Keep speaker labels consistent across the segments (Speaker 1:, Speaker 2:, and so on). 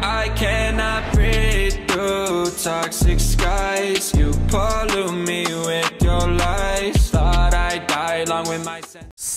Speaker 1: I cannot breathe through toxic skies You pull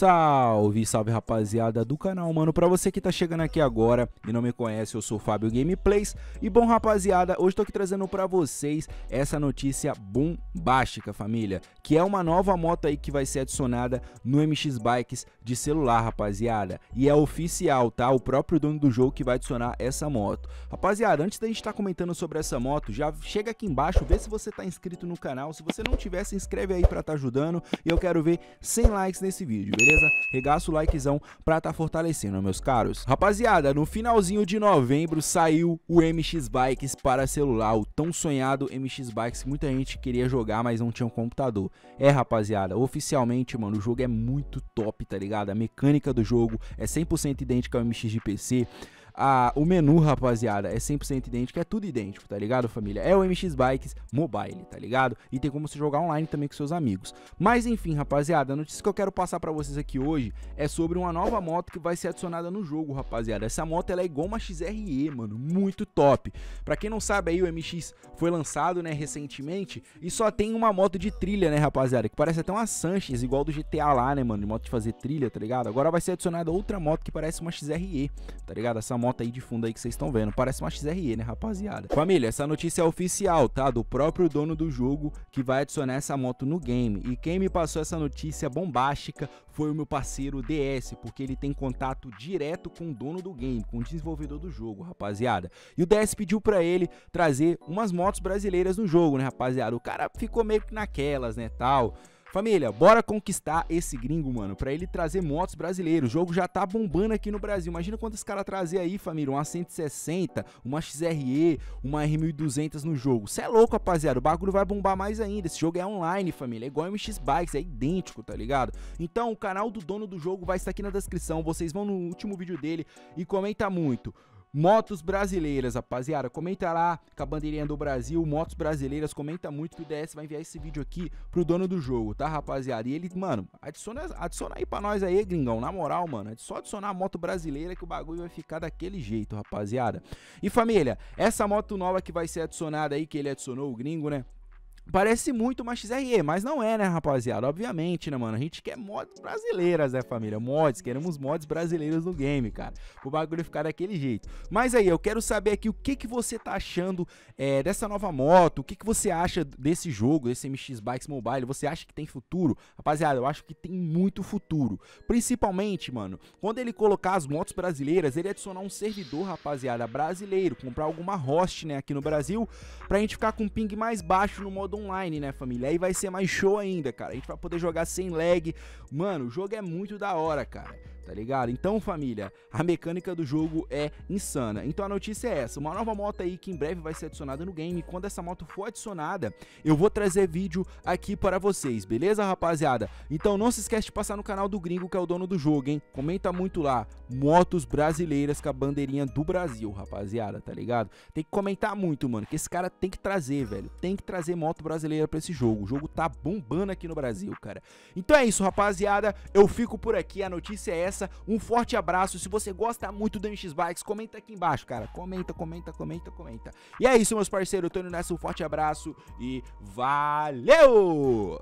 Speaker 1: Salve, salve rapaziada do canal, mano. Pra você que tá chegando aqui agora e não me conhece, eu sou Fábio Gameplays. E bom, rapaziada, hoje tô aqui trazendo pra vocês essa notícia bombástica, família. Que é uma nova moto aí que vai ser adicionada no MX Bikes de celular, rapaziada. E é oficial, tá? O próprio dono do jogo que vai adicionar essa moto. Rapaziada, antes da gente tá comentando sobre essa moto, já chega aqui embaixo, vê se você tá inscrito no canal. Se você não tiver, se inscreve aí pra tá ajudando. E eu quero ver 100 likes nesse vídeo, beleza? beleza? Regaça o likezão pra tá fortalecendo, meus caros. Rapaziada, no finalzinho de novembro saiu o MX Bikes para celular, o tão sonhado MX Bikes que muita gente queria jogar, mas não tinha um computador. É, rapaziada, oficialmente, mano, o jogo é muito top, tá ligado? A mecânica do jogo é 100% idêntica ao MX de PC a, o menu, rapaziada, é 100% idêntico, é tudo idêntico, tá ligado, família? É o MX Bikes Mobile, tá ligado? E tem como você jogar online também com seus amigos. Mas enfim, rapaziada, a notícia que eu quero passar para vocês aqui hoje é sobre uma nova moto que vai ser adicionada no jogo, rapaziada. Essa moto ela é igual uma XRE, mano, muito top. Para quem não sabe aí, o MX foi lançado, né, recentemente, e só tem uma moto de trilha, né, rapaziada, que parece até uma Sanches, igual do GTA lá, né, mano, de moto de fazer trilha, tá ligado? Agora vai ser adicionada outra moto que parece uma XRE, tá ligado? Essa moto aí de fundo aí que vocês estão vendo. Parece uma XRE, né, rapaziada? Família, essa notícia é oficial, tá? Do próprio dono do jogo que vai adicionar essa moto no game. E quem me passou essa notícia bombástica foi o meu parceiro DS, porque ele tem contato direto com o dono do game, com o desenvolvedor do jogo, rapaziada. E o DS pediu para ele trazer umas motos brasileiras no jogo, né, rapaziada? O cara ficou meio que naquelas, né, tal. Família, bora conquistar esse gringo, mano, pra ele trazer motos brasileiras. O jogo já tá bombando aqui no Brasil. Imagina quantos caras trazer aí, família, uma 160, uma XRE, uma R1200 no jogo. Cê é louco, rapaziada, o bagulho vai bombar mais ainda. Esse jogo é online, família, é igual MX Bikes, é idêntico, tá ligado? Então, o canal do dono do jogo vai estar aqui na descrição. Vocês vão no último vídeo dele e comenta muito. Motos brasileiras, rapaziada. Comenta lá com a bandeirinha do Brasil, motos brasileiras. Comenta muito que o DS vai enviar esse vídeo aqui pro dono do jogo, tá, rapaziada? E ele, mano, adiciona, adiciona aí pra nós aí, gringão. Na moral, mano, é só adicionar a moto brasileira que o bagulho vai ficar daquele jeito, rapaziada. E família, essa moto nova que vai ser adicionada aí, que ele adicionou o gringo, né? Parece muito uma XRE, mas não é, né, rapaziada? Obviamente, né, mano? A gente quer mods brasileiras, né, família? Mods, queremos mods brasileiros no game, cara. O bagulho ficar daquele jeito. Mas aí, eu quero saber aqui o que, que você tá achando é, dessa nova moto, o que, que você acha desse jogo, desse MX Bikes Mobile. Você acha que tem futuro? Rapaziada, eu acho que tem muito futuro. Principalmente, mano, quando ele colocar as motos brasileiras, ele adicionar um servidor, rapaziada, brasileiro, comprar alguma host, né, aqui no Brasil, pra gente ficar com um ping mais baixo no modo online, né, família? Aí vai ser mais show ainda, cara. A gente vai poder jogar sem lag. Mano, o jogo é muito da hora, cara tá ligado? Então, família, a mecânica do jogo é insana. Então a notícia é essa, uma nova moto aí que em breve vai ser adicionada no game. Quando essa moto for adicionada, eu vou trazer vídeo aqui para vocês, beleza, rapaziada? Então não se esquece de passar no canal do Gringo, que é o dono do jogo, hein? Comenta muito lá, motos brasileiras com a bandeirinha do Brasil, rapaziada, tá ligado? Tem que comentar muito, mano, que esse cara tem que trazer, velho. Tem que trazer moto brasileira para esse jogo. O jogo tá bombando aqui no Brasil, cara. Então é isso, rapaziada. Eu fico por aqui. A notícia é essa essa. Um forte abraço. Se você gosta muito do MX Bikes, comenta aqui embaixo, cara. Comenta, comenta, comenta, comenta. E é isso, meus parceiros. Tony Nessa, um forte abraço e valeu!